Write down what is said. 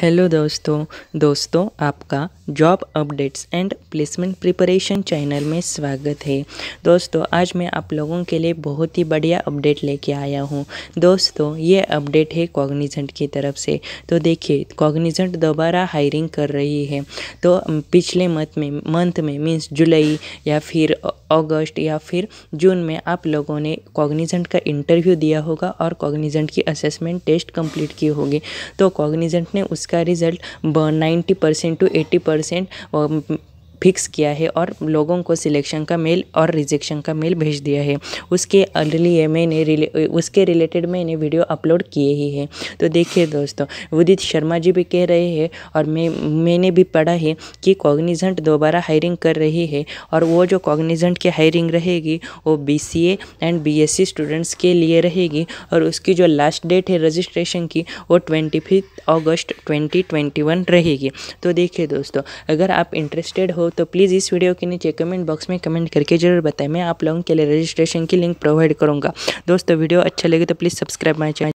hello दोस्तों दोस्तों आपका job updates and placement preparation channel में स्वागत है दोस्तों आज मैं आप लोगों के लिए बहुत ही बढ़िया अपडेट लेके आया हूँ दोस्तों ये अपडेट है कॉग्निजेंट की तरफ से तो देखिए कॉग्निजेंट दोबारा हायरिंग कर रही है तो पिछले मंथ में मंथ में मीन्स जुलाई या फिर अगस्त या फिर जून में आप लोगों ने कॉग्निजेंट का इंटरव्यू दिया होगा और कॉग्निजेंट की असेसमेंट टेस्ट कंप्लीट की होगी तो कॉग्निजेंट ने उसका result ninety percent to eighty percent fix किया है और लोगों को सिलेक्शन का मेल और रिजेक्शन का मेल भेज दिया है उसके लिए मैंने रिले उसके रिलेटेड मैंने वीडियो अपलोड किए ही है तो देखिए दोस्तों उदित शर्मा जी भी कह रहे हैं और मैं मैंने भी पढ़ा है कि कॉग्निजेंट दोबारा हायरिंग कर रही है और वो जो कॉग्निजेंट की हायरिंग रहेगी वो बी एंड बी स्टूडेंट्स के लिए रहेगी और उसकी जो लास्ट डेट है रजिस्ट्रेशन की वो ट्वेंटी अगस्त ट्वेंटी रहेगी तो देखिए दोस्तों अगर आप इंटरेस्टेड हो हो तो प्लीज़ इस वीडियो के नीचे कमेंट बॉक्स में कमेंट करके जरूर बताएं मैं आप लोगों के लिए रजिस्ट्रेशन की लिंक प्रोवाइड करूँगा दोस्तों वीडियो अच्छा लगे तो प्लीज़ सब्सक्राइब माई चैनल